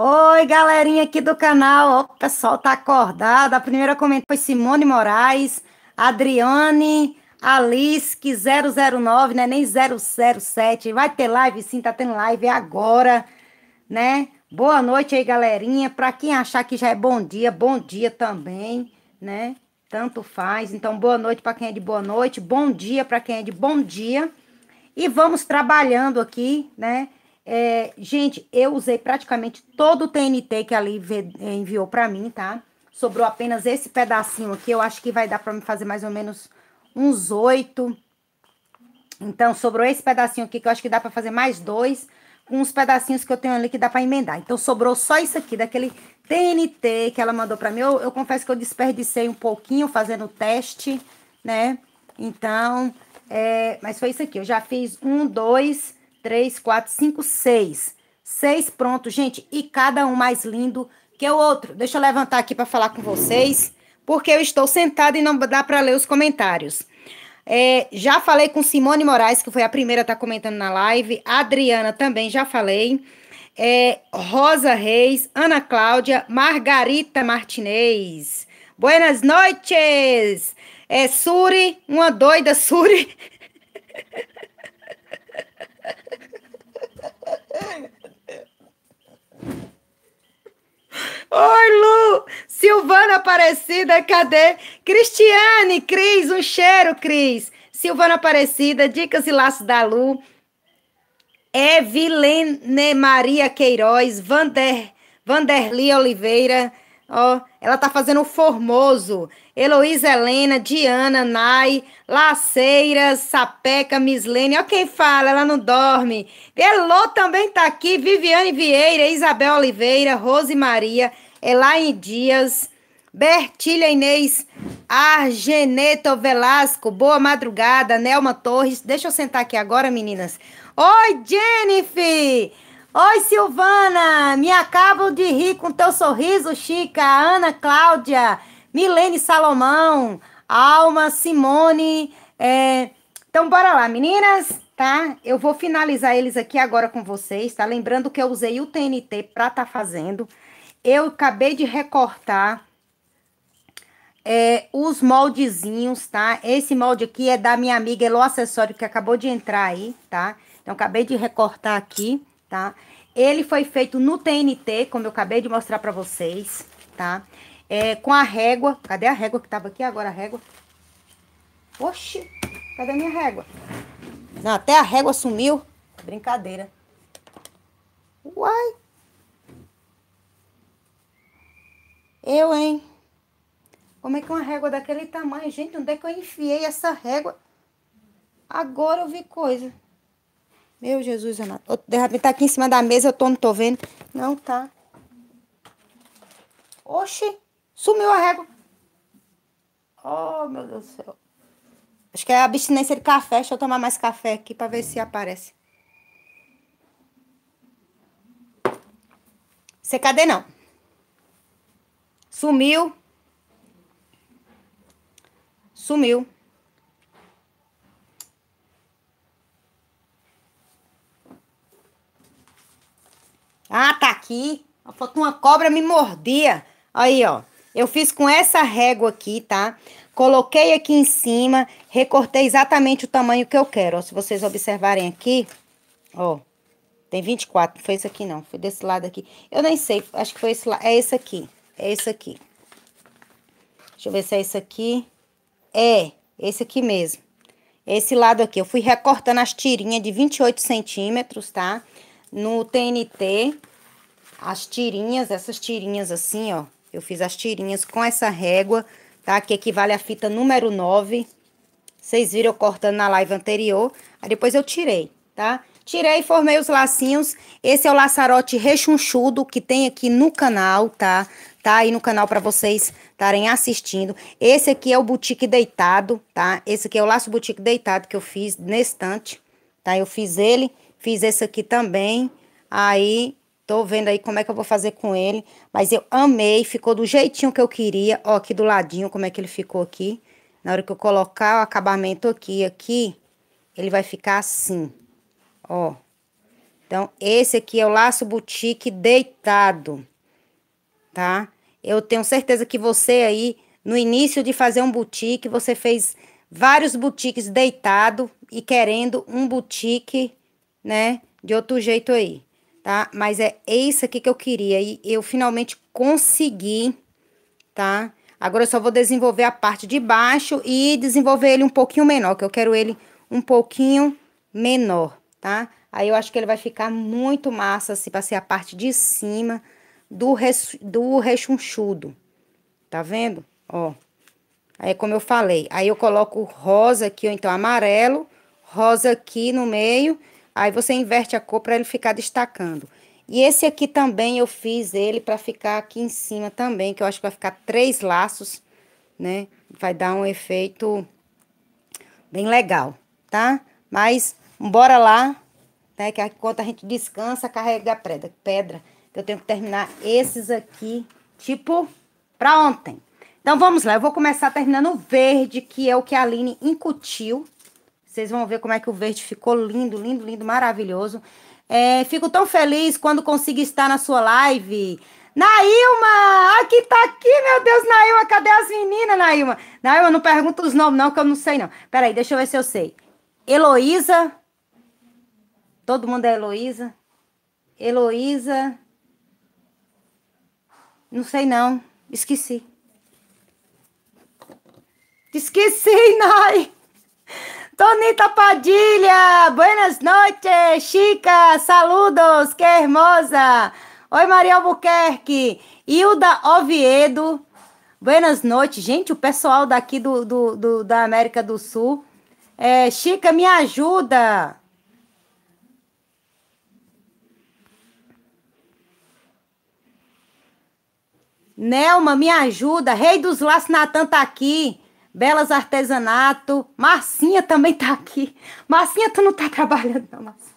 Oi, galerinha aqui do canal. o pessoal tá acordado. A primeira comenta foi Simone Moraes, Adriane, Alisque 009, né? Nem 007. Vai ter live sim, tá tendo live agora, né? Boa noite aí, galerinha. Para quem achar que já é bom dia, bom dia também, né? Tanto faz. Então, boa noite para quem é de boa noite, bom dia para quem é de bom dia. E vamos trabalhando aqui, né? É, gente, eu usei praticamente todo o TNT que a Liv é, enviou para mim, tá? Sobrou apenas esse pedacinho aqui. Eu acho que vai dar para me fazer mais ou menos uns oito. Então, sobrou esse pedacinho aqui que eu acho que dá para fazer mais dois. Com uns pedacinhos que eu tenho ali que dá para emendar. Então, sobrou só isso aqui, daquele TNT que ela mandou para mim. Eu, eu confesso que eu desperdicei um pouquinho fazendo o teste, né? Então, é, mas foi isso aqui. Eu já fiz um, dois três, quatro, cinco, seis. Seis prontos, gente. E cada um mais lindo que o outro. Deixa eu levantar aqui para falar com vocês, porque eu estou sentada e não dá para ler os comentários. É, já falei com Simone Moraes, que foi a primeira a estar tá comentando na live. Adriana também já falei. É, Rosa Reis, Ana Cláudia, Margarita Martinez. Buenas noites! É Suri, uma doida Suri. Oi, Lu! Silvana Aparecida, cadê? Cristiane, Cris, um cheiro, Cris. Silvana Aparecida, Dicas e Laços da Lu. Evelene Maria Queiroz, Vander, Vanderli Oliveira. Ó, ela tá fazendo o Formoso. Heloísa Helena, Diana, Nai, Laceira, Sapeca, Mislene. Ó quem fala, ela não dorme. Elô também tá aqui. Viviane Vieira, Isabel Oliveira, Rose Maria, Elaine Dias, Bertilha Inês, Argeneto Velasco. Boa madrugada, Nelma Torres. Deixa eu sentar aqui agora, meninas. Oi, Jennifer! Oi, Silvana! Me acabo de rir com teu sorriso, Chica, Ana Cláudia, Milene Salomão, Alma, Simone. É... Então, bora lá, meninas, tá? Eu vou finalizar eles aqui agora com vocês, tá? Lembrando que eu usei o TNT pra tá fazendo. Eu acabei de recortar é, os moldezinhos, tá? Esse molde aqui é da minha amiga Elo Acessório, que acabou de entrar aí, tá? Então, acabei de recortar aqui tá? Ele foi feito no TNT, como eu acabei de mostrar para vocês, tá? É, com a régua, cadê a régua que tava aqui agora, a régua? Oxi, cadê a minha régua? Não, até a régua sumiu, brincadeira. Uai. Eu, hein? Como é que uma régua daquele tamanho? Gente, onde é que eu enfiei essa régua? Agora eu vi coisa. Meu Jesus amado. De repente tá aqui em cima da mesa, eu tô, não tô vendo. Não tá. Oxi, sumiu a régua. Oh, meu Deus do céu. Acho que é abstinência de café. Deixa eu tomar mais café aqui pra ver se aparece. É cadê não. Sumiu. Sumiu. Ah, tá aqui. Uma uma cobra me mordia. Aí, ó. Eu fiz com essa régua aqui, tá? Coloquei aqui em cima, recortei exatamente o tamanho que eu quero. Ó, se vocês observarem aqui, ó, tem 24, não foi esse aqui não, foi desse lado aqui. Eu nem sei, acho que foi esse lado, é esse aqui, é esse aqui. Deixa eu ver se é esse aqui. É, esse aqui mesmo. Esse lado aqui, eu fui recortando as tirinhas de 28 centímetros, tá? Tá? No TNT, as tirinhas, essas tirinhas assim, ó. Eu fiz as tirinhas com essa régua, tá? Que equivale à fita número 9. Vocês viram eu cortando na live anterior. Aí depois eu tirei, tá? Tirei e formei os lacinhos. Esse é o laçarote rechonchudo que tem aqui no canal, tá? Tá aí no canal para vocês estarem assistindo. Esse aqui é o boutique deitado, tá? Esse aqui é o laço boutique deitado que eu fiz estante, tá? Eu fiz ele Fiz esse aqui também. Aí Tô vendo aí como é que eu vou fazer com ele. Mas eu amei, ficou do jeitinho que eu queria. Ó, aqui do ladinho, como é que ele ficou aqui. Na hora que eu colocar o acabamento aqui aqui, ele vai ficar assim, ó. Então, esse aqui é o laço boutique deitado, tá? Eu tenho certeza que você aí, no início de fazer um boutique, você fez vários boutiques deitado e querendo um boutique né? De outro jeito aí, tá? Mas é isso aqui que eu queria e eu finalmente consegui, tá? Agora eu só vou desenvolver a parte de baixo e desenvolver ele um pouquinho menor, que eu quero ele um pouquinho menor, tá? Aí eu acho que ele vai ficar muito massa, assim, pra ser a parte de cima do, res, do rechonchudo. Tá vendo? Ó. Aí, é como eu falei, aí eu coloco rosa aqui, ou então amarelo, rosa aqui no meio Aí você inverte a cor para ele ficar destacando. E esse aqui também eu fiz ele para ficar aqui em cima também, que eu acho que vai ficar três laços, né? Vai dar um efeito bem legal, tá? Mas bora lá, né? Que enquanto é a gente descansa, carrega a pedra, pedra. Que eu tenho que terminar esses aqui, tipo, para ontem. Então vamos lá, eu vou começar terminando o verde, que é o que a Aline incutiu, vocês vão ver como é que o verde ficou lindo, lindo, lindo, maravilhoso. É, fico tão feliz quando consigo estar na sua live. Nailma! Aqui tá aqui, meu Deus, Nailma, cadê as meninas, Nailma? Nailma, não pergunta os nomes, não, que eu não sei, não. Peraí, deixa eu ver se eu sei. Heloísa. Todo mundo é Heloísa. Heloísa. Não sei, não. Esqueci. Esqueci, Nai. Tonita Padilha, buenas noites, Chica, saludos, que hermosa. Oi, Maria Albuquerque, Hilda Oviedo, buenas noites. Gente, o pessoal daqui do, do, do da América do Sul. É, Chica, me ajuda. Nelma, me ajuda. Rei dos Laços Natan tá aqui. Belas Artesanato. Marcinha também tá aqui. Marcinha, tu não tá trabalhando, não, Marcinha.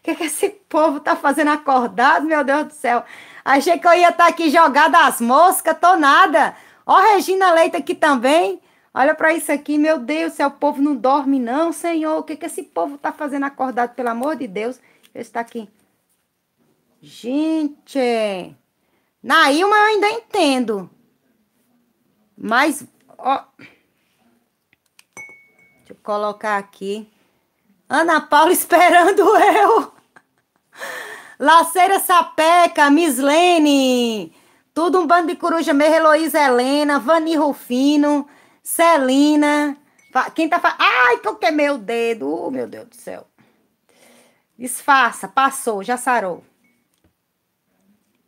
O que, é que esse povo tá fazendo acordado, meu Deus do céu? Achei que eu ia estar tá aqui jogada as moscas, tô nada. Ó, Regina Leite aqui também. Olha para isso aqui, meu Deus do céu, o povo não dorme, não, Senhor. O que, é que esse povo tá fazendo acordado, pelo amor de Deus? eu está aqui. Gente! Nailma eu ainda entendo. Mas ó. Deixa eu colocar aqui. Ana Paula esperando eu. Laceira Sapeca, Mislene. Tudo um bando de coruja mesmo. Heloísa Helena, Vani Rufino, Celina. Quem tá falando? Ai, que eu que meu dedo. Uh, meu Deus do céu. Disfarça, passou, já sarou.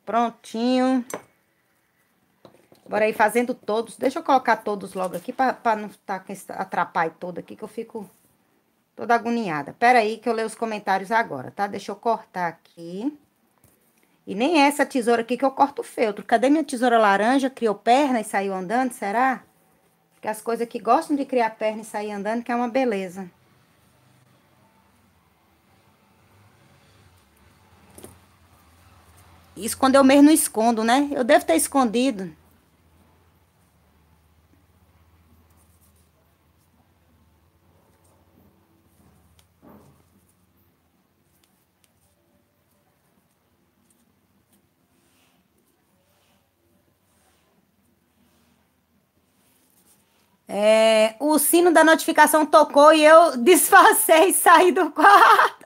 Prontinho. Bora aí fazendo todos. Deixa eu colocar todos logo aqui para não estar tá, atrapalhar todo aqui, que eu fico toda agoniada. Pera aí que eu leio os comentários agora, tá? Deixa eu cortar aqui. E nem essa tesoura aqui que eu corto o feltro. Cadê minha tesoura laranja? Criou perna e saiu andando, será? Porque as coisas que gostam de criar perna e sair andando, que é uma beleza. Isso quando eu mesmo não escondo, né? Eu devo ter escondido. É, o sino da notificação tocou e eu disfarcei e saí do quarto.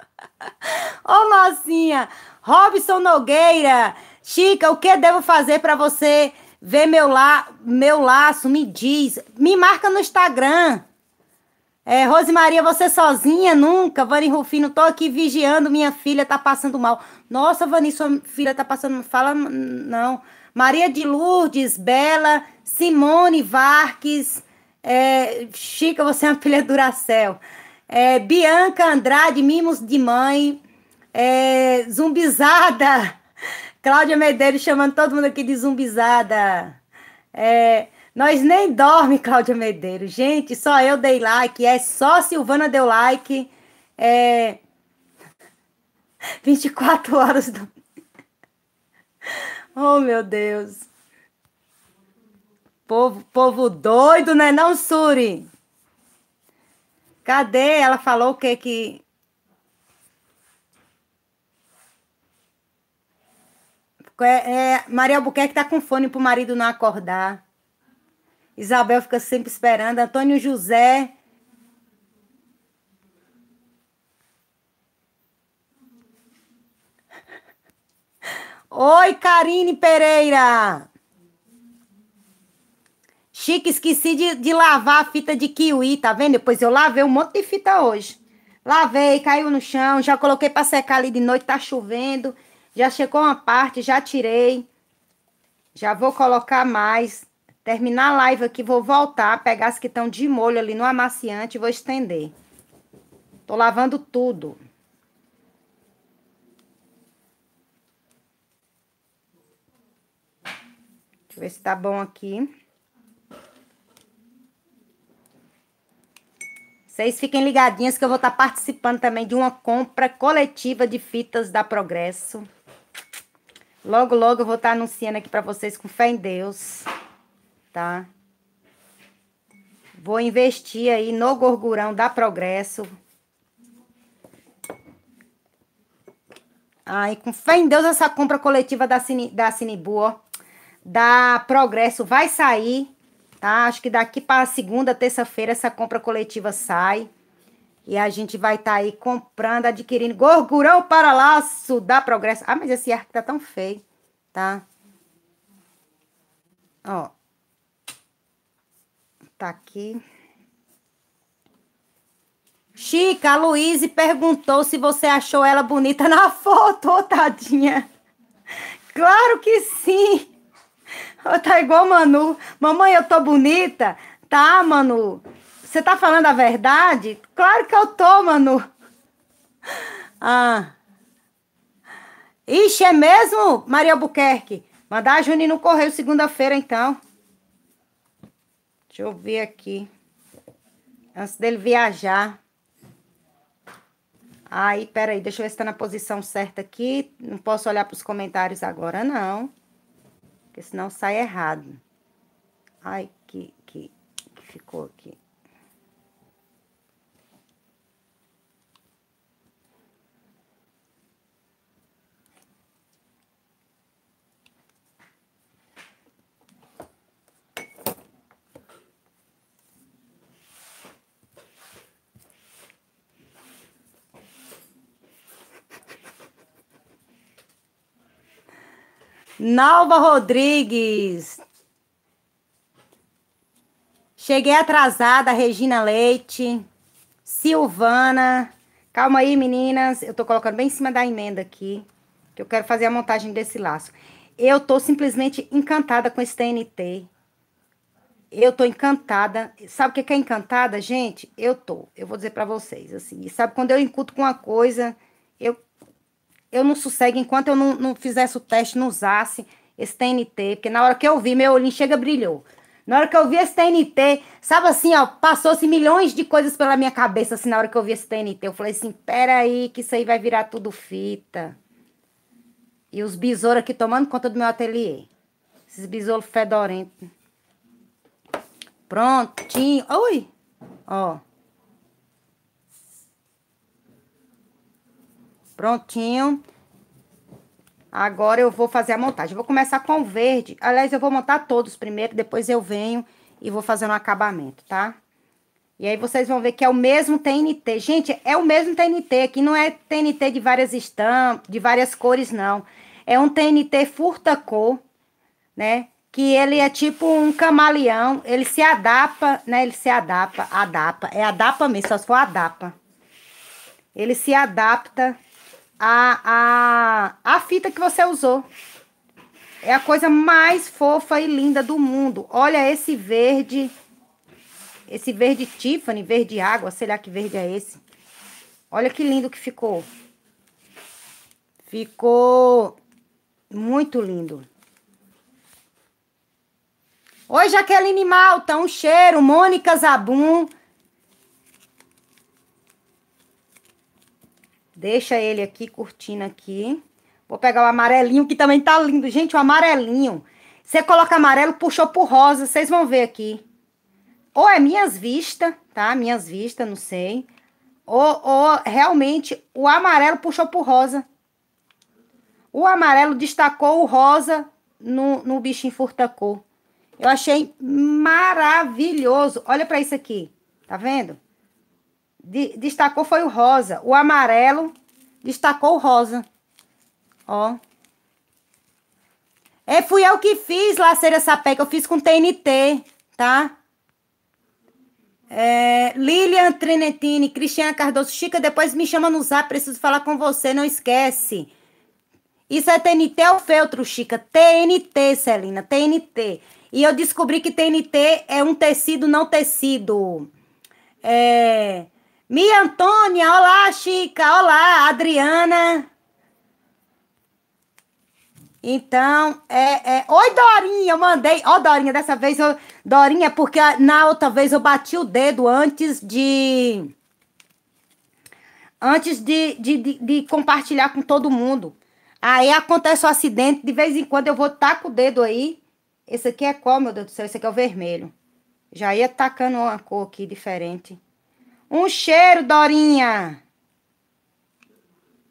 Ô, mocinha, Robson Nogueira, Chica, o que devo fazer para você ver meu, la meu laço? Me diz. Me marca no Instagram. É, Rosemaria, você sozinha nunca? Vani Rufino, tô aqui vigiando, minha filha tá passando mal. Nossa, Vani, sua filha tá passando mal. Fala, não. Maria de Lourdes, Bela, Simone Varques, é, Chica, você é uma filha Duracel. É, Bianca Andrade, mimos de mãe. É, zumbizada. Cláudia Medeiros chamando todo mundo aqui de zumbizada. É, nós nem dorme, Cláudia Medeiros. Gente, só eu dei like. É só Silvana deu like. É, 24 horas do. Oh, meu Deus. Povo, povo doido, né, não, Suri? Cadê? Ela falou o que que. É, é, Maria Albuquerque está com fone para o marido não acordar. Isabel fica sempre esperando. Antônio José. Oi, Karine Pereira. Chique, esqueci de, de lavar a fita de kiwi, tá vendo? Pois eu lavei um monte de fita hoje. Lavei, caiu no chão, já coloquei para secar ali de noite, tá chovendo. Já chegou uma parte, já tirei. Já vou colocar mais. Terminar a live aqui, vou voltar, pegar as que estão de molho ali no amaciante e vou estender. Tô lavando tudo. Deixa eu ver se tá bom aqui. Vocês fiquem ligadinhas que eu vou estar tá participando também de uma compra coletiva de fitas da Progresso. Logo, logo eu vou estar tá anunciando aqui para vocês com fé em Deus, tá? Vou investir aí no gorgurão da Progresso. Ai, com fé em Deus, essa compra coletiva da, Cine, da da Progresso, vai sair Tá? Acho que daqui para segunda, terça-feira, essa compra coletiva sai. E a gente vai estar tá aí comprando, adquirindo. Gorgurão para laço da Progresso. Ah, mas esse arco tá tão feio, tá? Ó. Tá aqui. Chica, a Luíse perguntou se você achou ela bonita na foto, tadinha. Claro que sim. Tá igual Manu. Mamãe, eu tô bonita? Tá, Manu. Você tá falando a verdade? Claro que eu tô, Manu. Ah. Ixi, é mesmo, Maria Albuquerque? Mandar a Juni no correio segunda-feira, então. Deixa eu ver aqui. Antes dele viajar. Aí, peraí, deixa eu ver se tá na posição certa aqui. Não posso olhar para os comentários agora, não porque senão sai errado. Ai, que, que, que ficou aqui. Nalva Rodrigues. Cheguei atrasada, Regina Leite. Silvana. Calma aí, meninas. Eu tô colocando bem em cima da emenda aqui, que eu quero fazer a montagem desse laço. Eu tô simplesmente encantada com esse TNT. Eu tô encantada. Sabe o que é encantada, gente? Eu tô. Eu vou dizer para vocês, assim. E sabe, quando eu encuto com uma coisa, eu eu não sossego enquanto eu não, não fizesse o teste, não usasse esse TNT, porque na hora que eu vi, meu olhinho chega brilhou. Na hora que eu vi esse TNT, sabe assim, ó, passou-se milhões de coisas pela minha cabeça, assim, na hora que eu vi esse TNT. Eu falei assim, peraí, que isso aí vai virar tudo fita. E os besouros aqui tomando conta do meu ateliê. Esses besouros fedorentos. Prontinho. Ui! Ó. Prontinho. Agora eu vou fazer a montagem. Vou começar com o verde. Aliás, eu vou montar todos primeiro, depois eu venho e vou fazendo um acabamento, tá? E aí vocês vão ver que é o mesmo TNT. Gente, é o mesmo TNT. Aqui não é TNT de várias estampas, de várias cores, não. É um TNT furta-cor, né? Que ele é tipo um camaleão. Ele se adapta, né? Ele se adapta, adapta. É adapta mesmo, só se for adapta. Ele se adapta a, a, a fita que você usou. É a coisa mais fofa e linda do mundo. Olha esse verde, esse verde Tiffany, verde água, sei lá que verde é esse. Olha que lindo que ficou. Ficou muito lindo. Oi, Jaqueline Malta, um cheiro. Mônica Zabum. Deixa ele aqui, curtindo aqui. Vou pegar o amarelinho, que também tá lindo. Gente, o amarelinho. Você coloca amarelo, puxou pro rosa, vocês vão ver aqui. Ou é minhas vistas, tá? Minhas vistas, não sei. Ou, ou realmente o amarelo puxou pro rosa. O amarelo destacou o rosa no, no bichinho furtacou. Eu achei maravilhoso. Olha para isso aqui. Tá vendo? de, destacou foi o rosa. O amarelo destacou o rosa. Ó. É, fui eu que fiz, Laceira Sapeca. Eu fiz com TNT, tá? É, Lilian Trinetini Cristiana Cardoso. Chica, depois me chama no zap. Preciso falar com você, não esquece. Isso é TNT é ou feltro, Chica? TNT, Celina, TNT. E eu descobri que TNT é um tecido não tecido. É, Mia Antônia, olá, Chica, olá, Adriana. Então, é, é... Oi, Dorinha, eu mandei. Ó, oh, Dorinha, dessa vez eu. Dorinha, porque na outra vez eu bati o dedo antes de. Antes de, de, de, de compartilhar com todo mundo. Aí acontece o um acidente, de vez em quando eu vou tacar o dedo aí. Esse aqui é qual, meu Deus do céu? Esse aqui é o vermelho. Já ia tacando uma cor aqui diferente. Um cheiro, Dorinha.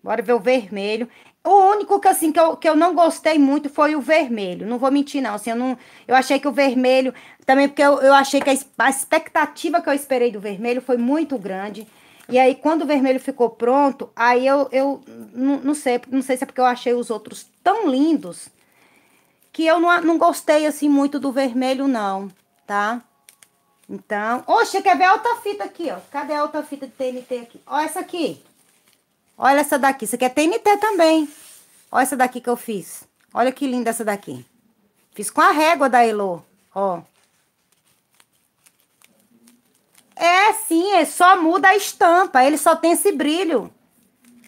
Bora ver o vermelho. O único que, assim, que eu, que eu não gostei muito foi o vermelho. Não vou mentir, não. Assim, eu, não, eu achei que o vermelho... Também porque eu, eu achei que a, a expectativa que eu esperei do vermelho foi muito grande. E aí, quando o vermelho ficou pronto, aí eu, eu não, não, sei, não sei se é porque eu achei os outros tão lindos que eu não, não gostei assim muito do vermelho, não, tá? Então, oxe, quer ver a outra fita aqui, ó. Cadê a outra fita de TNT aqui? Olha essa aqui. Olha essa daqui. Isso aqui é TNT também. Olha essa daqui que eu fiz. Olha que linda essa daqui. Fiz com a régua da Elo, ó. É, sim, é só muda a estampa. Ele só tem esse brilho.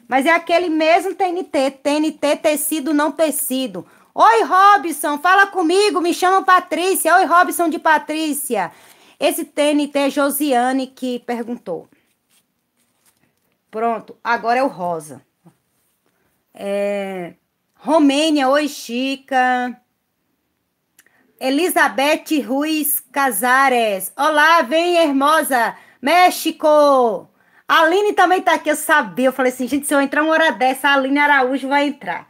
Mas é aquele mesmo TNT. TNT tecido, não tecido. Oi, Robson, fala comigo, me chama Patrícia. Oi, Robson de Patrícia. Esse TNT é Josiane que perguntou. Pronto, agora é o rosa. É... Romênia, oi Chica. Elizabeth Ruiz Casares. Olá, vem, hermosa. México. A Aline também tá aqui, eu sabia. Eu falei assim, gente, se eu entrar uma hora dessa, a Aline Araújo vai entrar.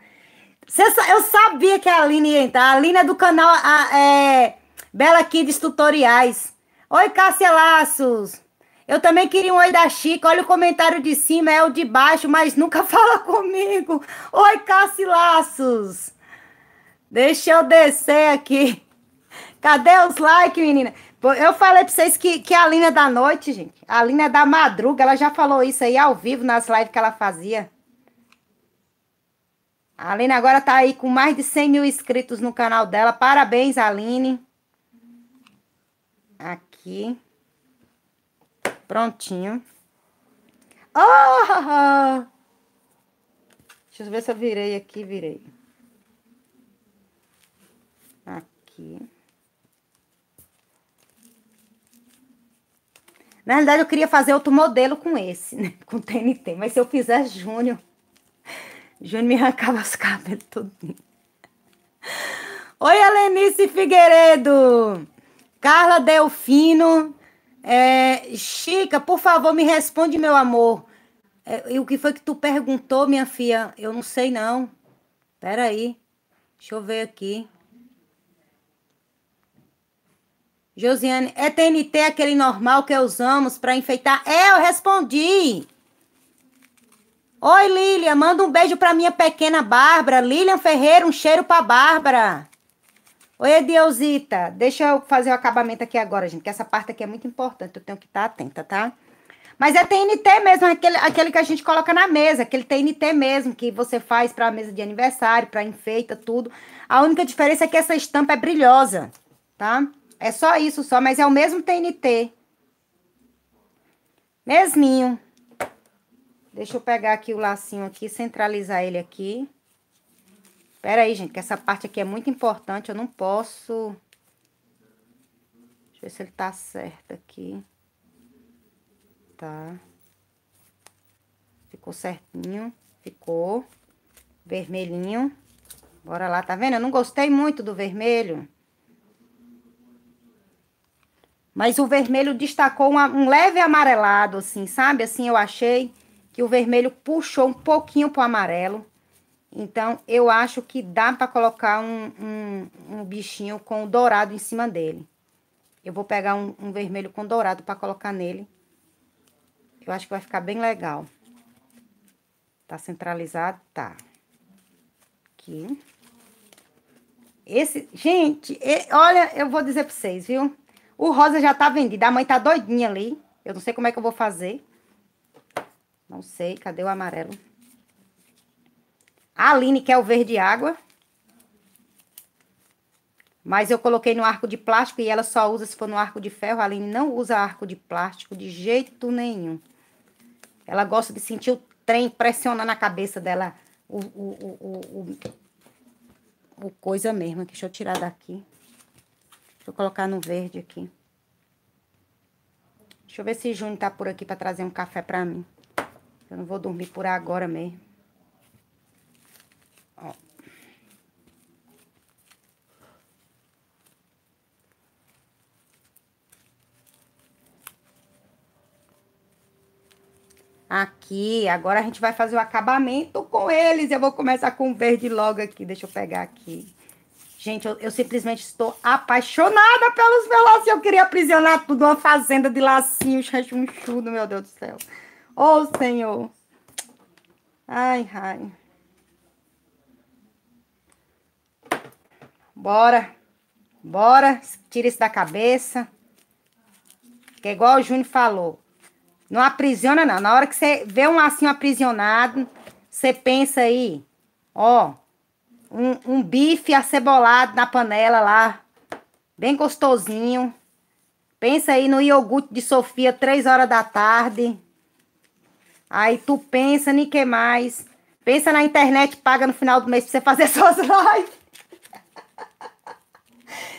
Eu sabia que a Aline ia entrar. A Aline é do canal é, Bela Kids Tutoriais. Oi, Cássia Laços. Eu também queria um oi da Chica. Olha o comentário de cima, é o de baixo, mas nunca fala comigo. Oi, Cássia Laços. Deixa eu descer aqui. Cadê os likes, menina? Eu falei pra vocês que, que a Aline é da noite, gente. A Aline é da madruga. Ela já falou isso aí ao vivo nas lives que ela fazia. A Aline agora tá aí com mais de 100 mil inscritos no canal dela. Parabéns, Aline aqui. Prontinho. Ah! Deixa eu ver se eu virei aqui, virei. Aqui. Na verdade, eu queria fazer outro modelo com esse, né? Com TNT. Mas se eu fizer Júnior, Júnior me arrancava os cabelos todinho. Oi, Alenice Figueiredo! Carla Delfino. É, Chica, por favor, me responde, meu amor. É, e o que foi que tu perguntou, minha filha? Eu não sei, não. Peraí. Deixa eu ver aqui. Josiane, é TNT aquele normal que usamos para enfeitar? É, eu respondi. Oi, Lilian, manda um beijo para minha pequena Bárbara. Lilian Ferreira, um cheiro para Bárbara. Oi, Deusita, deixa eu fazer o acabamento aqui agora, gente, que essa parte aqui é muito importante, eu tenho que estar atenta, tá? Mas é TNT mesmo, aquele, aquele que a gente coloca na mesa, aquele TNT mesmo que você faz para a mesa de aniversário, para enfeita, tudo. A única diferença é que essa estampa é brilhosa, tá? É só isso só, mas é o mesmo TNT. Mesminho. Deixa eu pegar aqui o lacinho aqui, centralizar ele aqui. Pera aí, gente, que essa parte aqui é muito importante. Eu não posso... Deixa eu ver se ele tá certo aqui. Tá. Ficou certinho. Ficou. Vermelhinho. Bora lá, tá vendo? Eu não gostei muito do vermelho. Mas o vermelho destacou um leve amarelado, assim, sabe? Assim, eu achei que o vermelho puxou um pouquinho pro amarelo. Então, eu acho que dá para colocar um, um, um, bichinho com dourado em cima dele. Eu vou pegar um, um vermelho com dourado para colocar nele. Eu acho que vai ficar bem legal. Tá centralizado? Tá. Aqui. Esse, gente, olha, eu vou dizer para vocês, viu? O rosa já tá vendido. A mãe tá doidinha ali. Eu não sei como é que eu vou fazer. Não sei. Cadê o amarelo? A Aline quer o verde água. Mas eu coloquei no arco de plástico e ela só usa se for no arco de ferro. A Aline não usa arco de plástico de jeito nenhum. Ela gosta de sentir o trem pressionando na cabeça dela. O, o, o, o, coisa mesmo. Deixa eu tirar daqui. Deixa eu colocar no verde aqui. Deixa eu ver se Júnior tá por aqui para trazer um café para mim. Eu não vou dormir por agora mesmo. Aqui, agora a gente vai fazer o acabamento com eles. Eu vou começar com o verde logo aqui. Deixa eu pegar aqui. Gente, eu, eu simplesmente estou apaixonada pelos meus lacinhos. Eu queria aprisionar tudo uma fazenda de lacinhos. Rechonchudo, meu Deus do céu. Ô, oh, Senhor. Ai, ai. Bora. Bora. Tira isso da cabeça. Que é igual o Júnior falou. Não aprisiona, não. Na hora que você vê um lacinho aprisionado, você pensa aí, ó, um, um bife acebolado na panela lá, bem gostosinho. Pensa aí no iogurte de Sofia, três horas da tarde. Aí tu pensa, nem que mais. Pensa na internet, paga no final do mês pra você fazer suas lives.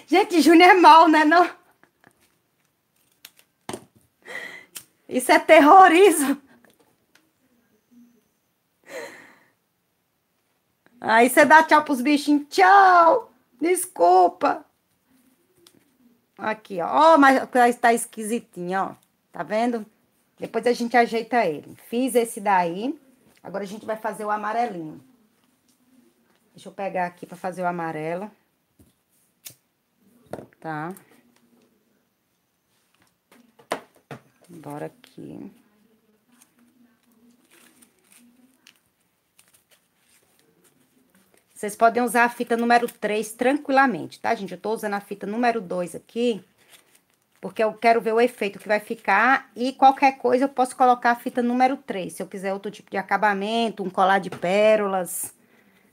Gente, Júnior é mal, né? Não? Isso é terrorismo. Aí você dá tchau pros bichinhos. Tchau! Desculpa! Aqui, ó. Ó, mas tá, tá esquisitinho, ó. Tá vendo? Depois a gente ajeita ele. Fiz esse daí. Agora a gente vai fazer o amarelinho. Deixa eu pegar aqui para fazer o amarelo. Tá? Bora aqui. Vocês podem usar a fita número 3 tranquilamente, tá, gente? Eu tô usando a fita número 2 aqui, porque eu quero ver o efeito que vai ficar. E qualquer coisa eu posso colocar a fita número 3, se eu quiser outro tipo de acabamento, um colar de pérolas,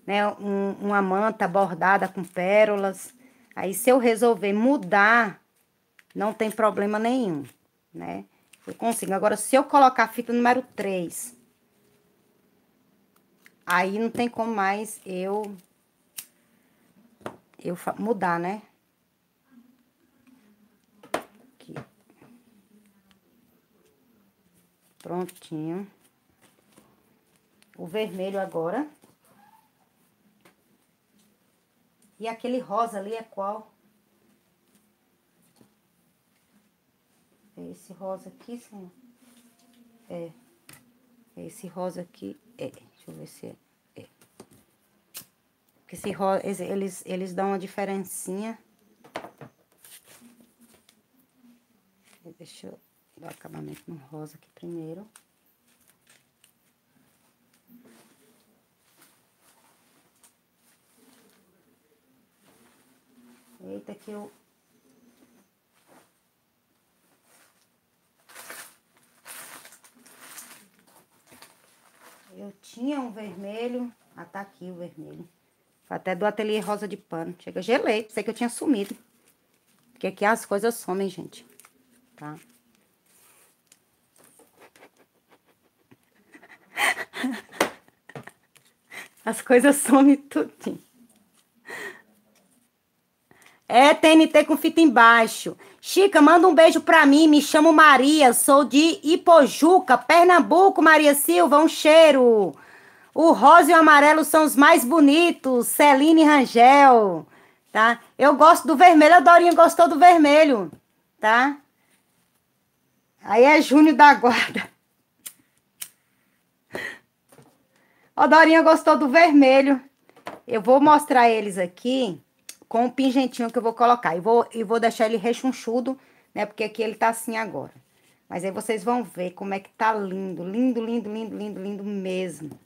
né? Um, uma manta bordada com pérolas. Aí, se eu resolver mudar, não tem problema nenhum, né? Eu consigo. Agora, se eu colocar a fita número 3, aí não tem como mais eu, eu mudar, né? Aqui. Prontinho. O vermelho agora. E aquele rosa ali é qual? É esse rosa aqui, Senhor? É. É esse rosa aqui. É. Deixa eu ver se é. é. Porque esse rosa, eles, eles dão uma diferencinha. Deixa eu dar acabamento no rosa aqui primeiro. Eita, que eu Eu tinha um vermelho. Ah, tá aqui o vermelho. Foi até do ateliê rosa de pano. Chega, gelei. Sei que eu tinha sumido. Porque aqui as coisas somem, gente. Tá? As coisas somem tudinho. É TNT com fita embaixo. Chica, manda um beijo pra mim. Me chamo Maria, sou de Ipojuca, Pernambuco, Maria Silva. Um cheiro. O rosa e o amarelo são os mais bonitos. Celine Rangel, tá? Eu gosto do vermelho. A Dorinha gostou do vermelho, tá? Aí é Júnior da Guarda. A Dorinha gostou do vermelho. Eu vou mostrar eles aqui com o pingentinho que eu vou colocar. E vou, e vou deixar ele rechonchudo, né? Porque aqui ele tá assim agora. Mas aí vocês vão ver como é que tá lindo, lindo, lindo, lindo, lindo, lindo mesmo.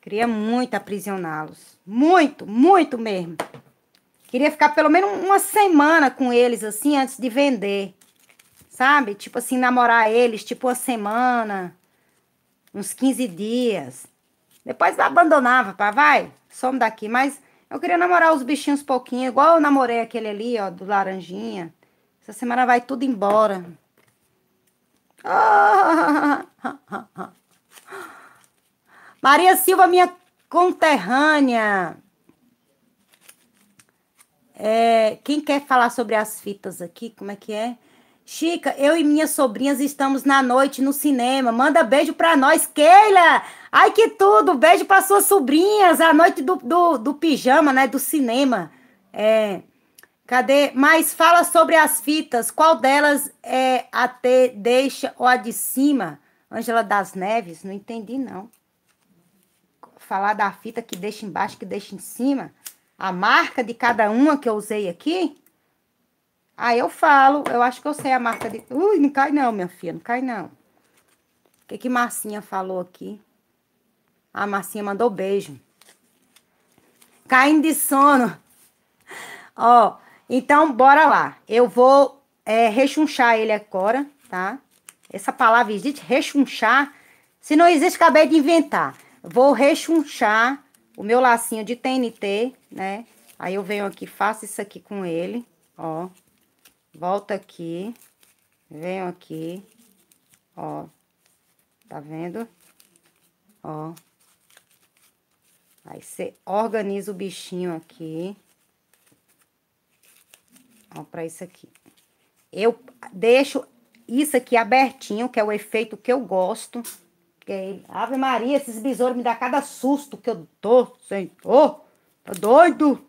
Queria muito aprisioná-los. Muito, muito mesmo. Queria ficar pelo menos uma semana com eles, assim, antes de vender. Sabe? Tipo assim, namorar eles, tipo uma semana, uns 15 dias. Depois abandonava, pá, vai, somos daqui. Mas eu queria namorar os bichinhos pouquinho, igual eu namorei aquele ali, ó, do laranjinha. Essa semana vai tudo embora. Maria Silva, minha conterrânea. É, quem quer falar sobre as fitas aqui? Como é que é? Chica, eu e minhas sobrinhas estamos na noite no cinema. Manda beijo pra nós, Keila! Ai, que tudo! Beijo para suas sobrinhas, a noite do, do, do pijama, né? Do cinema. É, cadê? Mas fala sobre as fitas. Qual delas é a T deixa ou a de cima? Ângela das Neves, não entendi, não. Falar da fita que deixa embaixo, que deixa em cima. A marca de cada uma que eu usei aqui. Aí ah, eu falo, eu acho que eu sei a marca de. Ui, não cai não, minha filha, não cai não. O que que Marcinha falou aqui? A Marcinha mandou beijo. Caindo de sono. Ó, então bora lá. Eu vou é, rechunchar ele agora, tá? Essa palavra existe, rechunchar. Se não existe, acabei de inventar. Vou rechunchar o meu lacinho de TNT, né? Aí eu venho aqui, faço isso aqui com ele, ó. Volto aqui, venho aqui, ó. Tá vendo? Ó. Aí você organiza o bichinho aqui. Ó, pra isso aqui. Eu deixo isso aqui abertinho, que é o efeito que eu gosto. Que Ave Maria, esses besouros me dá cada susto que eu tô, senhor. Tá doido?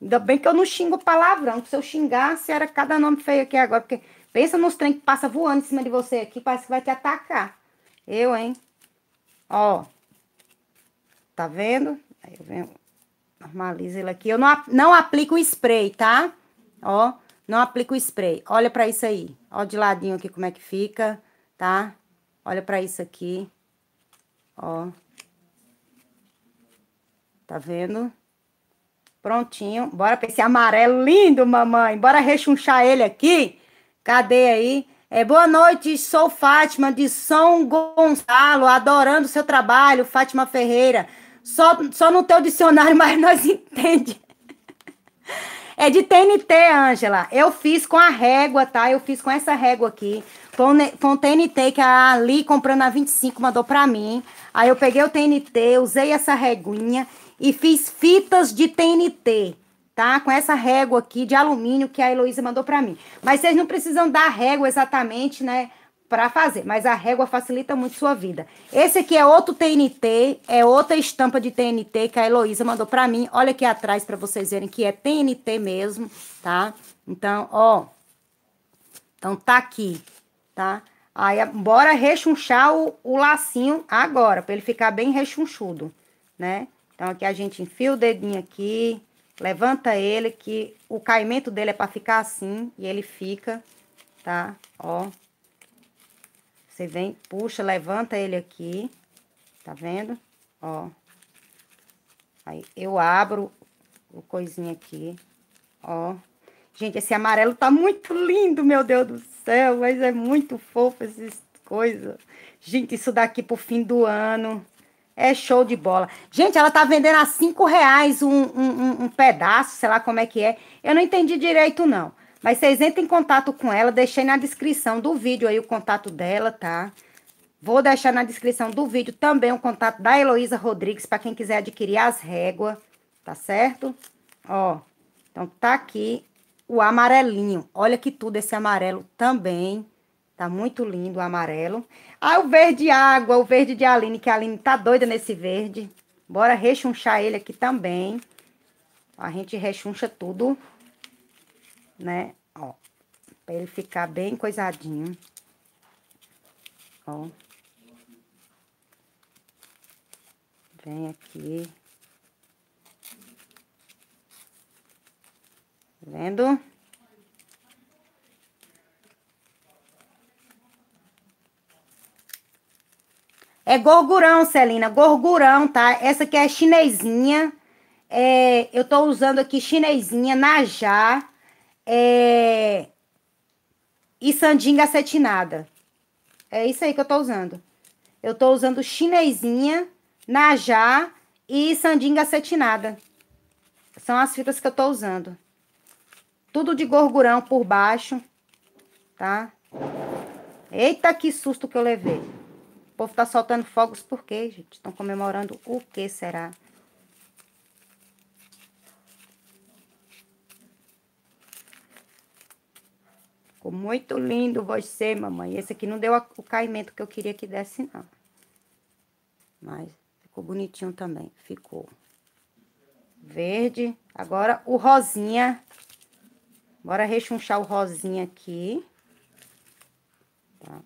Ainda bem que eu não xingo palavrão, se eu xingasse era cada nome feio aqui agora, porque pensa nos trem que passa voando em cima de você aqui, parece que vai te atacar. Eu, hein? Ó, Tá vendo? Aí eu venho, normalizo ele aqui. Eu não, não aplico o spray, tá? Ó, não aplico o spray. Olha pra isso aí. Ó de ladinho aqui como é que fica, tá? Olha pra isso aqui. Ó. Tá vendo? Prontinho. Bora pra esse amarelo lindo, mamãe. Bora rechunchar ele aqui. Cadê aí? É, boa noite, sou Fátima de São Gonçalo, adorando o seu trabalho, Fátima Ferreira. Só, só no teu dicionário, mas nós entende. É de TNT, Ângela. Eu fiz com a régua, tá? Eu fiz com essa régua aqui. Foi um TNT que a Ali comprando a 25 mandou pra mim. Aí eu peguei o TNT, usei essa réguinha e fiz fitas de TNT, tá? Com essa régua aqui de alumínio que a Heloísa mandou pra mim. Mas vocês não precisam da régua exatamente, né? para fazer, mas a régua facilita muito sua vida. Esse aqui é outro TNT, é outra estampa de TNT que a Heloísa mandou para mim. Olha aqui atrás para vocês verem que é TNT mesmo, tá? Então, ó. Então tá aqui, tá? Aí bora rechunchar o, o lacinho agora, para ele ficar bem rechunchudo, né? Então aqui a gente enfia o dedinho aqui, levanta ele que o caimento dele é para ficar assim e ele fica, tá? Ó, você vem, puxa, levanta ele aqui, tá vendo? Ó. Aí, eu abro o coisinho aqui, ó. Gente, esse amarelo tá muito lindo, meu Deus do céu, mas é muito fofo essas coisas. Gente, isso daqui pro fim do ano é show de bola. Gente, ela tá vendendo a cinco reais um, um, um, pedaço, sei lá como é que é. Eu não entendi direito, não. Mas vocês entrem em contato com ela, deixei na descrição do vídeo aí o contato dela, tá? Vou deixar na descrição do vídeo também o contato da Heloísa Rodrigues para quem quiser adquirir as réguas, tá certo? Ó, então tá aqui o amarelinho. Olha que tudo esse amarelo também. Tá muito lindo o amarelo. Ah, o verde água, o verde de Aline, que a Aline tá doida nesse verde. Bora rechunchar ele aqui também. A gente rechuncha tudo né? Ó, pra ele ficar bem coisadinho. Ó. Vem aqui. Tá vendo? É gorgurão, Celina, gorgurão, tá? Essa aqui é chinesinha. É, eu tô usando aqui chinesinha, najá é, e sandinga acetinada. É isso aí que eu tô usando. Eu tô usando chinesinha, najá e sandinga acetinada. São as fitas que eu tô usando. Tudo de gorgurão por baixo, tá? Eita, que susto que eu levei. O povo tá soltando fogos por quê, gente? Estão comemorando o que será? Ficou muito lindo você, mamãe. Esse aqui não deu o caimento que eu queria que desse, não. Mas ficou bonitinho também. Ficou. Verde. Agora o rosinha. Bora rechunchar o rosinha aqui. Tá?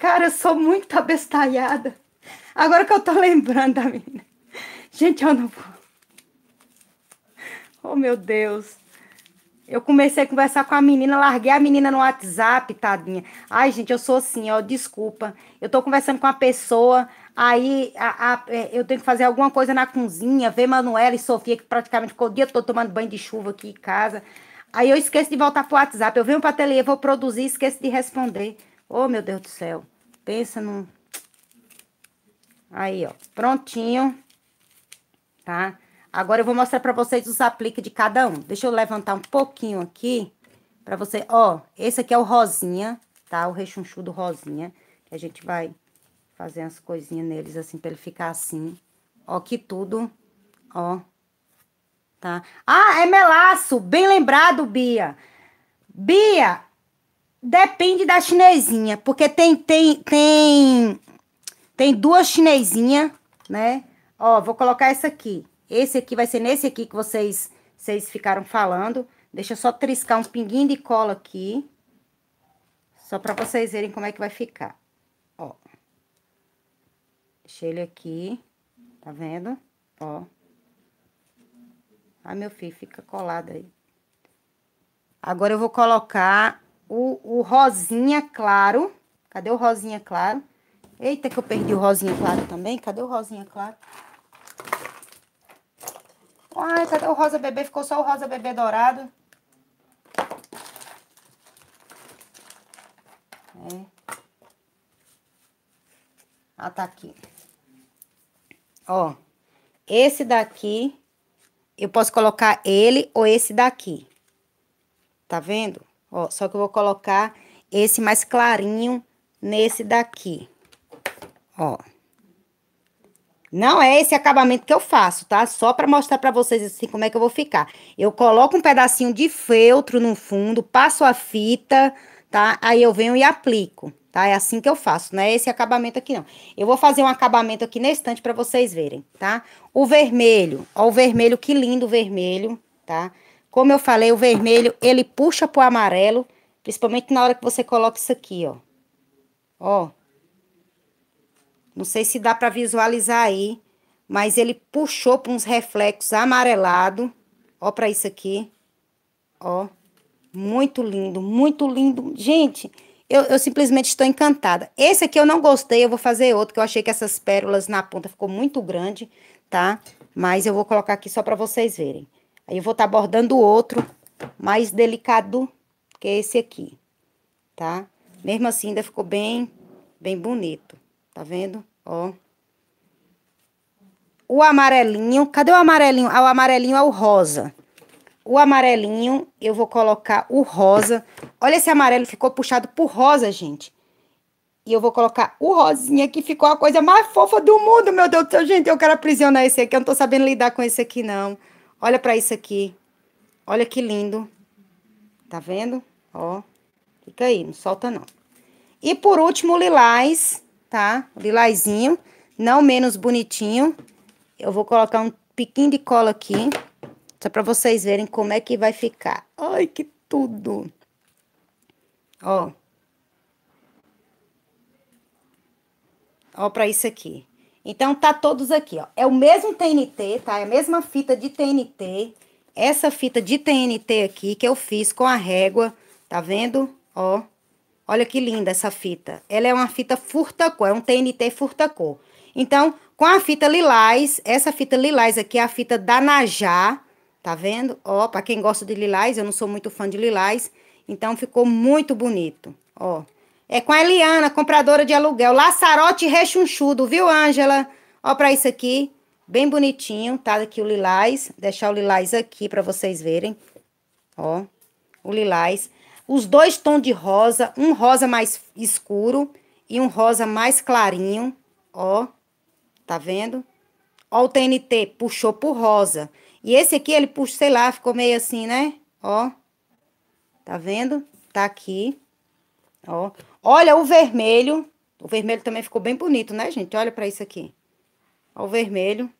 Cara, eu sou muito abestalhada. Agora que eu tô lembrando da menina. Gente, eu não vou. Oh, meu Deus. Eu comecei a conversar com a menina, larguei a menina no WhatsApp, tadinha. Ai, gente, eu sou assim, ó, desculpa. Eu tô conversando com uma pessoa, aí a, a, é, eu tenho que fazer alguma coisa na cozinha, ver Manuela e Sofia, que praticamente ficou o dia todo tomando banho de chuva aqui em casa. Aí eu esqueço de voltar pro WhatsApp. Eu venho pro ateliê, vou produzir, esqueço de responder. Oh, meu Deus do céu. Pensa num... Aí, ó. Prontinho. Tá? Agora eu vou mostrar pra vocês os apliques de cada um. Deixa eu levantar um pouquinho aqui. Pra você... Ó, esse aqui é o rosinha, tá? O rechonchudo rosinha. Que a gente vai fazer as coisinhas neles assim, pra ele ficar assim. Ó, que tudo. Ó. Tá? Ah, é melaço. Bem lembrado, Bia. Bia, Depende da chinesinha, porque tem tem tem tem duas chinesinha, né? Ó, vou colocar essa aqui. Esse aqui vai ser nesse aqui que vocês vocês ficaram falando. Deixa eu só triscar um pinguinho de cola aqui. Só para vocês verem como é que vai ficar. Ó. Deixei ele aqui. Tá vendo? Ó. Ah, meu filho, fica colado aí. Agora eu vou colocar o, o rosinha claro. Cadê o rosinha claro? Eita, que eu perdi o rosinha claro também. Cadê o rosinha claro? Ai, cadê o rosa bebê? Ficou só o rosa bebê dourado. É. Ah, tá aqui. Ó, esse daqui, eu posso colocar ele ou esse daqui. Tá vendo? Ó, só que eu vou colocar esse mais clarinho nesse daqui. Ó. Não é esse acabamento que eu faço, tá? Só para mostrar para vocês assim como é que eu vou ficar. Eu coloco um pedacinho de feltro no fundo, passo a fita, tá? Aí eu venho e aplico, tá? É assim que eu faço, não é esse acabamento aqui não. Eu vou fazer um acabamento aqui na estante para vocês verem, tá? O vermelho, ó o vermelho, que lindo o vermelho, tá? Tá? Como eu falei, o vermelho, ele puxa pro amarelo, principalmente na hora que você coloca isso aqui, ó. Ó. Não sei se dá para visualizar aí, mas ele puxou para uns reflexos amarelado. Ó para isso aqui. Ó. Muito lindo, muito lindo. Gente, eu, eu, simplesmente estou encantada. Esse aqui eu não gostei, eu vou fazer outro, que eu achei que essas pérolas na ponta ficou muito grande, tá? Mas eu vou colocar aqui só para vocês verem. Aí eu vou estar tá bordando outro mais delicado que esse aqui, tá? Mesmo assim, ainda ficou bem, bem bonito. Tá vendo? Ó. O amarelinho, cadê o amarelinho? Ah, o amarelinho é o rosa. O amarelinho, eu vou colocar o rosa. Olha esse amarelo, ficou puxado por rosa, gente. E eu vou colocar o rosinha, que ficou a coisa mais fofa do mundo, meu Deus do céu. Gente, eu quero aprisionar esse aqui, eu não tô sabendo lidar com esse aqui, não. Olha para isso aqui. Olha que lindo. Tá vendo? Ó, fica aí, não solta não. E por último, o lilás, tá? O lilazinho, não menos bonitinho. Eu vou colocar um piquinho de cola aqui, só para vocês verem como é que vai ficar. Ai, que tudo! Ó. Ó para isso aqui. Então tá todos aqui, ó. É o mesmo TNT, tá? É a mesma fita de TNT. Essa fita de TNT aqui que eu fiz com a régua, tá vendo? Ó. Olha que linda essa fita. Ela é uma fita cor, é um TNT cor. Então, com a fita lilás, essa fita lilás aqui é a fita da Najá, tá vendo? Ó, para quem gosta de lilás, eu não sou muito fã de lilás, então ficou muito bonito, ó. É com a Eliana, compradora de aluguel. Laçarote rechonchudo, viu, Ângela? Ó para isso aqui. Bem bonitinho, tá aqui o lilás. Deixar o lilás aqui para vocês verem. Ó, o lilás. Os dois tons de rosa, um rosa mais escuro e um rosa mais clarinho. Ó, tá vendo? Ó, o TNT puxou pro rosa. E esse aqui, ele puxa, sei lá, ficou meio assim, né? Ó, tá vendo? Tá aqui, ó. Olha o vermelho. O vermelho também ficou bem bonito, né, gente? Olha pra isso aqui. Ó o vermelho.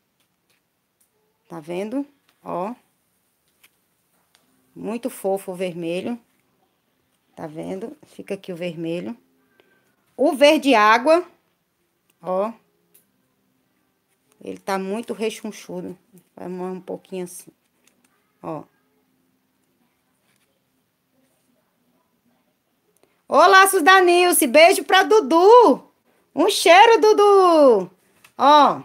Tá vendo? Ó. Muito fofo o vermelho. Tá vendo? Fica aqui o vermelho. O verde água. Ó. Ele tá muito rechonchudo. Vai um pouquinho assim. Ó. Olá, Laços da Nilce, beijo pra Dudu. Um cheiro, Dudu. Ó.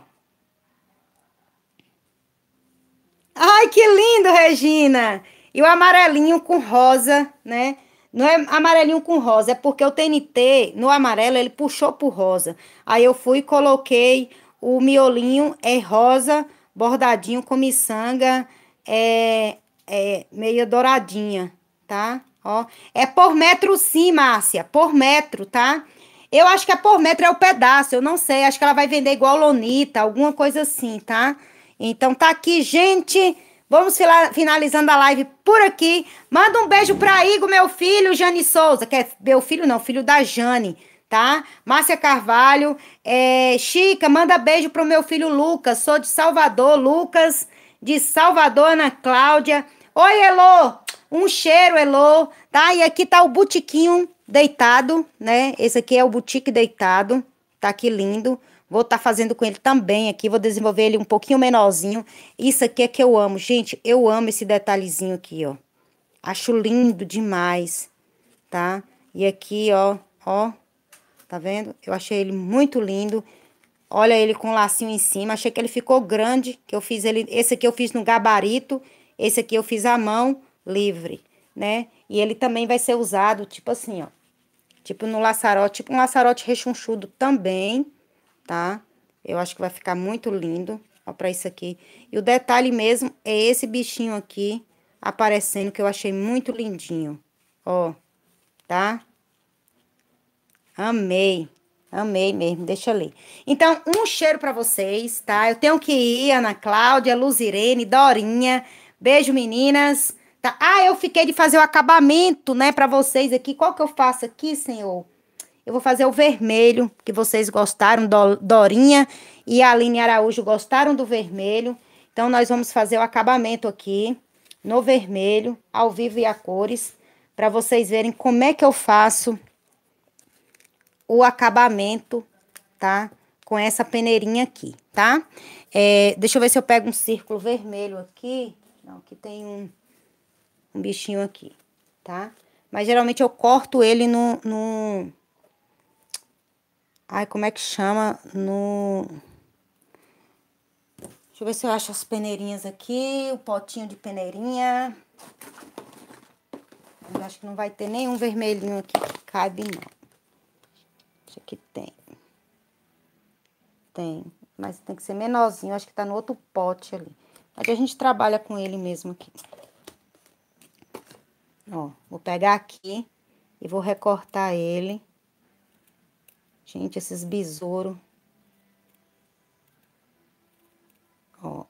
Ai, que lindo, Regina. E o amarelinho com rosa, né? Não é amarelinho com rosa, é porque o TNT, no amarelo, ele puxou pro rosa. Aí eu fui e coloquei o miolinho é rosa, bordadinho com miçanga, é, é meio douradinha, tá? Ó, é por metro sim, Márcia, por metro, tá? Eu acho que é por metro é o pedaço, eu não sei, acho que ela vai vender igual Lonita, alguma coisa assim, tá? Então tá aqui, gente. Vamos finalizando a live por aqui. Manda um beijo para Igor, meu filho, Jane Souza, que é meu filho não, filho da Jane, tá? Márcia Carvalho, é, Chica, manda beijo pro meu filho Lucas, sou de Salvador, Lucas, de Salvador, Ana Cláudia. Oi, Elô, um cheiro, Elô, tá? E aqui tá o butiquinho deitado, né? Esse aqui é o boutique deitado, tá que lindo. Vou estar tá fazendo com ele também aqui, vou desenvolver ele um pouquinho menorzinho. Isso aqui é que eu amo, gente, eu amo esse detalhezinho aqui, ó. Acho lindo demais, tá? E aqui, ó, ó, tá vendo? Eu achei ele muito lindo. Olha ele com um lacinho em cima, achei que ele ficou grande, que eu fiz ele, esse aqui eu fiz no gabarito, esse aqui eu fiz à mão livre, né? E ele também vai ser usado, tipo assim, ó. Tipo no laçarote, tipo um laçarote rechonchudo também, tá? Eu acho que vai ficar muito lindo, ó, pra isso aqui. E o detalhe mesmo é esse bichinho aqui aparecendo, que eu achei muito lindinho, ó, tá? Amei, amei mesmo, deixa eu ler. Então, um cheiro para vocês, tá? Eu tenho que ir, Ana Cláudia, Luzirene, Dorinha, beijo meninas, Tá. Ah, eu fiquei de fazer o acabamento, né, para vocês aqui. Qual que eu faço aqui, senhor? Eu vou fazer o vermelho, que vocês gostaram, Dorinha e a Aline Araújo gostaram do vermelho. Então, nós vamos fazer o acabamento aqui, no vermelho, ao vivo e a cores, para vocês verem como é que eu faço o acabamento, tá? Com essa peneirinha aqui, tá? É, deixa eu ver se eu pego um círculo vermelho aqui. Não, aqui tem um um bichinho aqui, tá? Mas geralmente eu corto ele no, no... Ai, como é que chama? No... Deixa eu ver se eu acho as peneirinhas aqui, o potinho de peneirinha. acho que não vai ter nenhum vermelhinho aqui que cabe, não. Isso aqui tem. Tem, mas tem que ser menorzinho, acho que tá no outro pote ali. Aqui a gente trabalha com ele mesmo aqui. Ó, vou pegar aqui e vou recortar ele. Gente, esses besouros. Ó.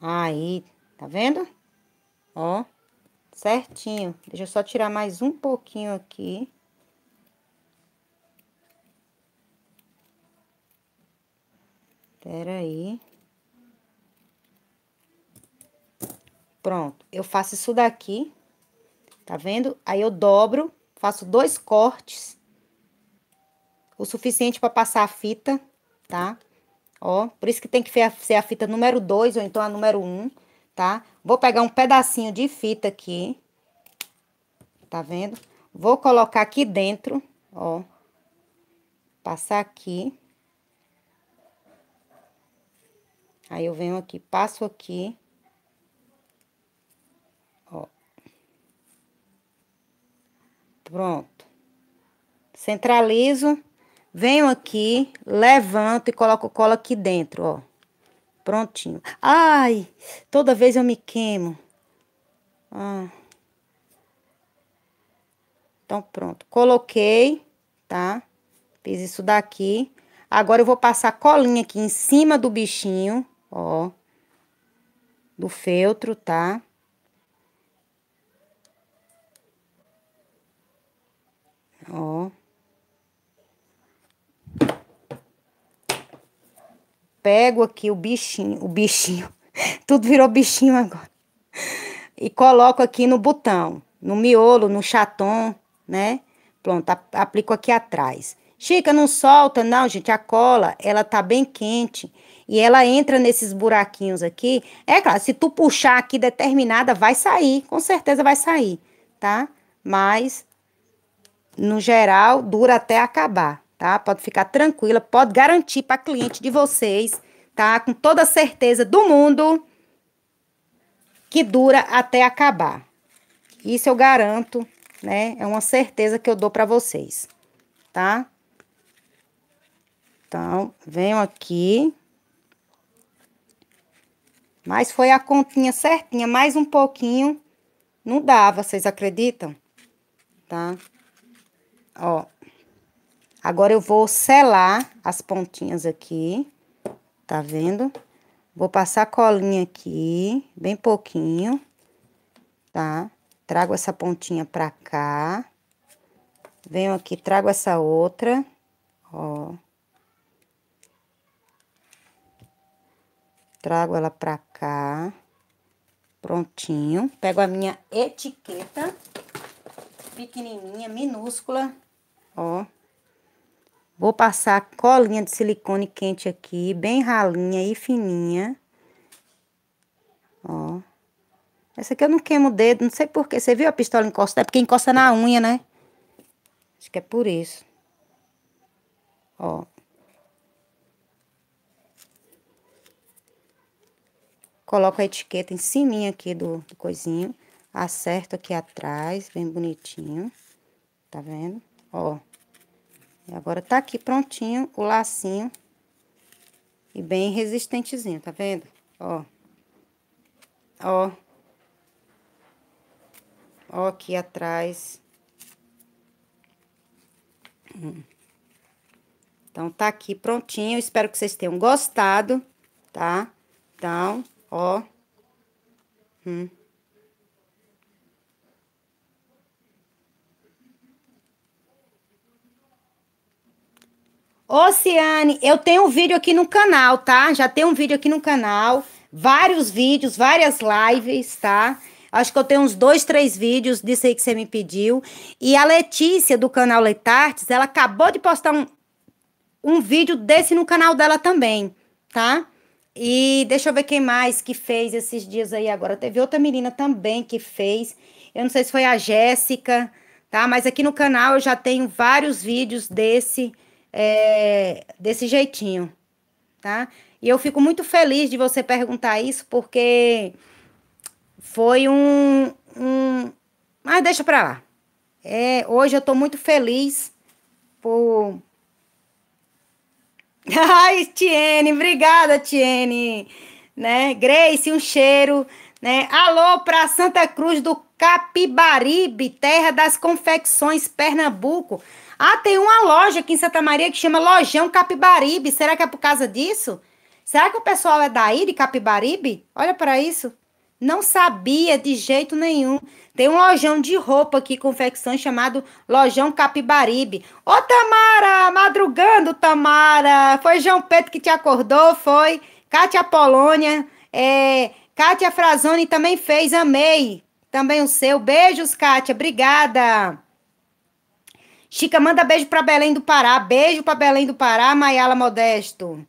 Aí, tá vendo? Ó, certinho. Deixa eu só tirar mais um pouquinho aqui. Espera aí. Pronto, eu faço isso daqui, tá vendo? Aí eu dobro, faço dois cortes, o suficiente para passar a fita, tá? Ó, por isso que tem que ser a fita número dois ou então a número um, tá? Vou pegar um pedacinho de fita aqui, tá vendo? Vou colocar aqui dentro, ó, passar aqui. Aí, eu venho aqui, passo aqui. Ó. Pronto. Centralizo. Venho aqui, levanto e coloco cola aqui dentro, ó. Prontinho. Ai, toda vez eu me queimo. Ah. Então, pronto. Coloquei, tá? Fiz isso daqui. Agora, eu vou passar colinha aqui em cima do bichinho ó, do feltro, tá? Ó. Pego aqui o bichinho, o bichinho, tudo virou bichinho agora. E coloco aqui no botão, no miolo, no chatom, né? Pronto, aplico aqui atrás. Chica, não solta, não, gente. A cola, ela tá bem quente e ela entra nesses buraquinhos aqui, é claro, se tu puxar aqui determinada, vai sair, com certeza vai sair, tá? Mas, no geral, dura até acabar, tá? Pode ficar tranquila, pode garantir para cliente de vocês, tá? Com toda a certeza do mundo, que dura até acabar. Isso eu garanto, né? É uma certeza que eu dou para vocês, tá? Então, venho aqui, mas foi a continha certinha, mais um pouquinho. Não dava, vocês acreditam? Tá? Ó. Agora eu vou selar as pontinhas aqui. Tá vendo? Vou passar colinha aqui, bem pouquinho. Tá? Trago essa pontinha pra cá. Venho aqui, trago essa outra. Ó. Trago ela pra cá. Prontinho. Pego a minha etiqueta. Pequenininha, minúscula. Ó. Vou passar colinha de silicone quente aqui, bem ralinha e fininha. Ó. Essa aqui eu não queimo o dedo, não sei porquê. Você viu a pistola encosta? É porque encosta na unha, né? Acho que é por isso. Ó. Coloco a etiqueta em cima aqui do, do coisinho. Acerto aqui atrás, bem bonitinho. Tá vendo? Ó. E agora tá aqui prontinho o lacinho. E bem resistentezinho, tá vendo? Ó. Ó. Ó aqui atrás. Hum. Então, tá aqui prontinho. espero que vocês tenham gostado, tá? Então, Ó. Hum. Oceane, eu tenho um vídeo aqui no canal, tá? Já tem um vídeo aqui no canal, vários vídeos, várias lives, tá? Acho que eu tenho uns dois, três vídeos disso aí que você me pediu. E a Letícia, do canal Letartes, ela acabou de postar um, um vídeo desse no canal dela também, tá? E deixa eu ver quem mais que fez esses dias aí agora. Teve outra menina também que fez. Eu não sei se foi a Jéssica, tá? Mas aqui no canal eu já tenho vários vídeos desse, é, desse jeitinho, tá? E eu fico muito feliz de você perguntar isso, porque foi um. um... Mas deixa pra lá. É, hoje eu tô muito feliz por Ai, Tiene, obrigada, Tiene. Né? Grace, um cheiro. Né? Alô para Santa Cruz do Capibaribe, terra das confecções, Pernambuco. Ah, tem uma loja aqui em Santa Maria que chama Lojão Capibaribe. Será que é por causa disso? Será que o pessoal é daí, de Capibaribe? Olha para isso. Não sabia de jeito nenhum. Tem um lojão de roupa aqui, confecção, chamado Lojão Capibaribe. Ô, Tamara, madrugando, Tamara. Foi João Pedro que te acordou, foi. Kátia Polônia, é, Cátia Frazoni também fez, amei. Também o seu. Beijos, Kátia, obrigada. Chica, manda beijo para Belém do Pará. Beijo para Belém do Pará, Maiala Modesto.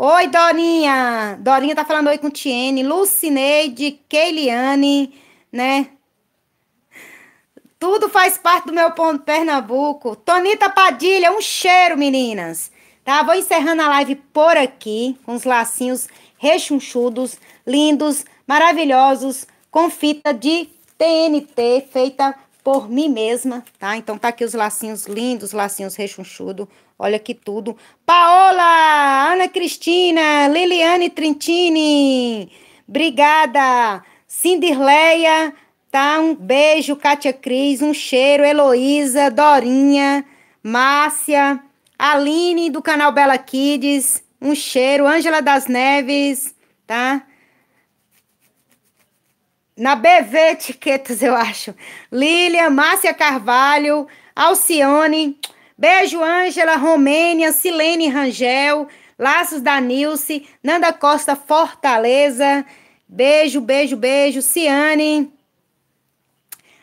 Oi, Dorinha! Dorinha tá falando oi com Tiene, Lucineide, Keiliane, né? Tudo faz parte do meu ponto Pernambuco. Tonita Padilha, um cheiro, meninas. Tá, vou encerrando a live por aqui, com os lacinhos rechonchudos, lindos, maravilhosos, com fita de TNT feita por mim mesma, tá? Então tá aqui os lacinhos lindos, lacinhos rechonchudos, Olha que tudo. Paola, Ana Cristina, Liliane Trentini, obrigada. Cinderleia, tá? Um beijo, Kátia Cris, um cheiro, Heloísa, Dorinha, Márcia, Aline do canal Bela Kids, um cheiro, Ângela das Neves, tá? Na BV Etiquetas, eu acho. Lília, Márcia Carvalho, Alcione, Beijo, Ângela, Romênia, Silene Rangel, Laços da Nilce, Nanda Costa Fortaleza. Beijo, beijo, beijo. Ciane.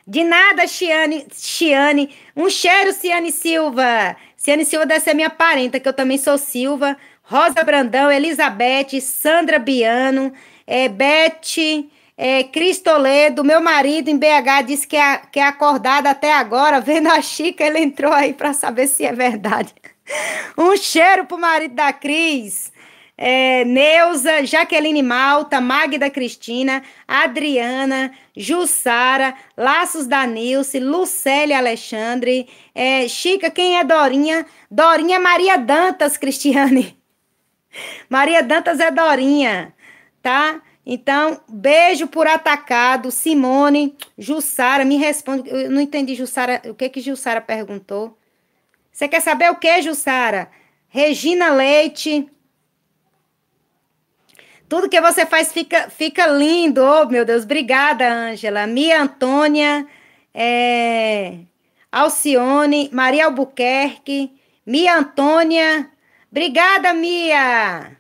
De nada, Ciane. Ciane. Um cheiro, Ciane Silva. Ciane Silva deve ser minha parenta, que eu também sou Silva. Rosa Brandão, Elizabeth, Sandra Biano, é, Beth, é, Cris Toledo, meu marido em BH disse que é, que é acordado até agora, vendo a Chica, ele entrou aí para saber se é verdade. Um cheiro pro marido da Cris. É, Neuza, Jaqueline Malta, Magda Cristina, Adriana, Jussara, Laços da Nilce, Lucélia Alexandre, é, Chica, quem é Dorinha? Dorinha Maria Dantas, Cristiane. Maria Dantas é Dorinha, tá? Então, beijo por atacado, Simone, Jussara, me responde. Eu não entendi, Jussara, o que que Jussara perguntou. Você quer saber o que, Jussara? Regina Leite. Tudo que você faz fica, fica lindo. Oh, meu Deus, obrigada, Ângela. Mia Antônia, é... Alcione, Maria Albuquerque, Mia Antônia. Obrigada, Mia.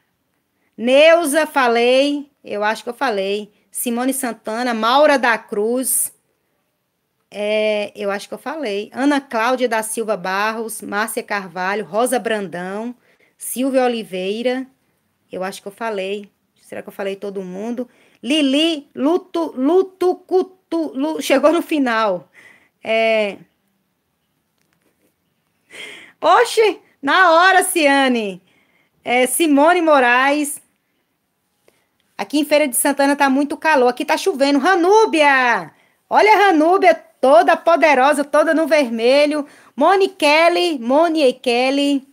Neuza, falei eu acho que eu falei. Simone Santana, Maura da Cruz, é, eu acho que eu falei. Ana Cláudia da Silva Barros, Márcia Carvalho, Rosa Brandão, Silvia Oliveira, eu acho que eu falei. Será que eu falei todo mundo? Lili Luto, Luto, Cutu, Lu, chegou no final. É... Oxe, na hora, Ciane. É, Simone Moraes, Aqui em Feira de Santana tá muito calor, aqui tá chovendo. Ranúbia! Olha a Ranúbia, toda poderosa, toda no vermelho. Moni Kelly, Moni Kelly.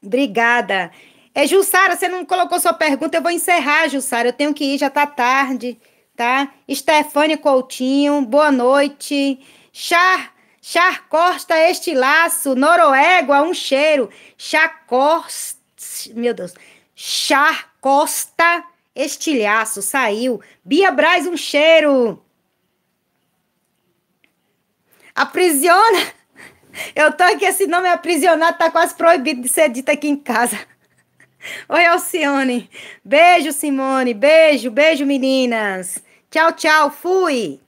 Obrigada. É, Jussara, você não colocou sua pergunta, eu vou encerrar, Jussara. Eu tenho que ir, já tá tarde, tá? Stefânia Coutinho, boa noite. Char, Char Costa, este laço, Noruega, um cheiro. Char Costa, meu Deus. Chá Costa Estilhaço saiu. Bia Braz, um cheiro. Aprisiona. Eu tô aqui, esse nome aprisionado tá quase proibido de ser dito aqui em casa. Oi, Alcione. Beijo, Simone. Beijo, beijo, meninas. Tchau, tchau. Fui.